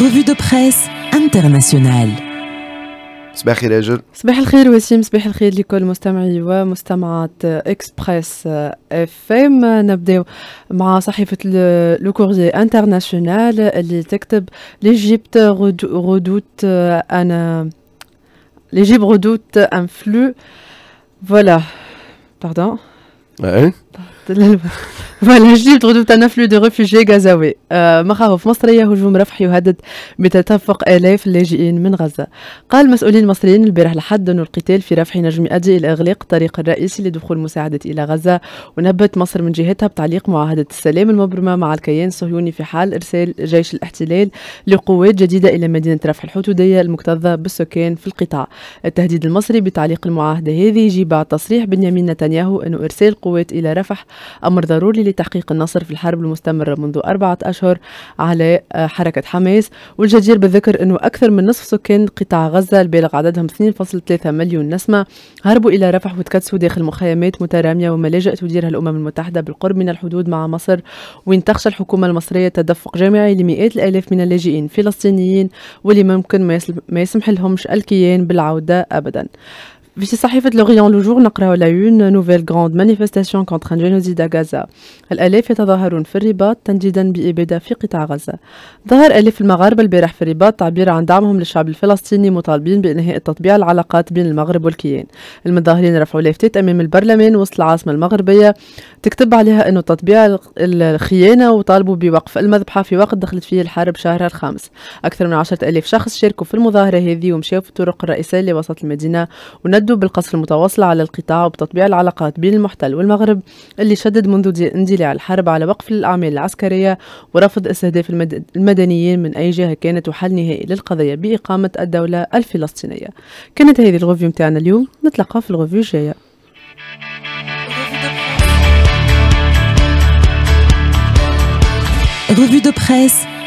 Revue de presse internationale. صباح الخير el صباح الخير وسيم صباح الخير لكل مستمعي ومستمعات اكسبريس اف ام نبداو فوالا جديد غدوة نفلو دو ريفوجي غزاوي آه، مخاوف مصرية هجوم رفح يهدد بتدفق آلاف اللاجئين من غزة قال مسؤولين مصريين البارح لحد أن القتال في رفح نجم يؤدي إلى إغلاق الطريق الرئيسي لدخول مساعدات إلى غزة ونبت مصر من جهتها بتعليق معاهدة السلام المبرمة مع الكيان الصهيوني في حال إرسال جيش الاحتلال لقوات جديدة إلى مدينة رفح الحدودية المكتظة بالسكان في القطاع التهديد المصري بتعليق المعاهدة هذه يجي بعد تصريح بنيامين نتنياهو أنه إرسال قوات إلى رفح أمر ضروري لتحقيق النصر في الحرب المستمرة منذ أربعة أشهر على آه، حركة حماس والجدير بالذكر أنه أكثر من نصف سكان قطاع غزة البالغ عددهم 2.3 مليون نسمة هربوا إلى رفح وتكتسوا داخل مخيمات مترامية وملاجئ تديرها الأمم المتحدة بالقرب من الحدود مع مصر وين تخشى الحكومة المصرية تدفق جامعي لمئات الآلاف من اللاجئين الفلسطينيين واللي ممكن ما يسمح لهمش الكيان بالعودة أبدا في صحيفة لوغيون لوجور نقرأ لايون نوفيل غراند مانيفستاسيون كونتر جينوزيدا غازا الآلاف يتظاهرون في الرباط تنديدا بإبادة في قطاع غزة ظهر آلاف المغاربة البارح في الرباط تعبير عن دعمهم للشعب الفلسطيني مطالبين بإنهاء تطبيع العلاقات بين المغرب والكيان المتظاهرين رفعوا لافتات أمام البرلمان وسط العاصمة المغربية تكتب عليها أنه تطبيع الخيانة وطالبوا بوقف المذبحة في وقت دخلت فيه الحرب شهرها الخامس أكثر من عشرة ألاف شخص شاركوا في المظاهرة هذه ومشاو في الطرق الرئيسية لوسط المدينة أدوا بالقصف المتواصل على القطاع وبتطبيع العلاقات بين المحتل والمغرب اللي شدد منذ اندلاع الحرب على وقف الأعمال العسكرية ورفض استهداف المدنيين من أي جهة كانت وحل نهائي للقضية بإقامة الدولة الفلسطينية كانت هذه الغوفيو متاعنا اليوم نتلقى في الغوفيو الجاية Revue de presse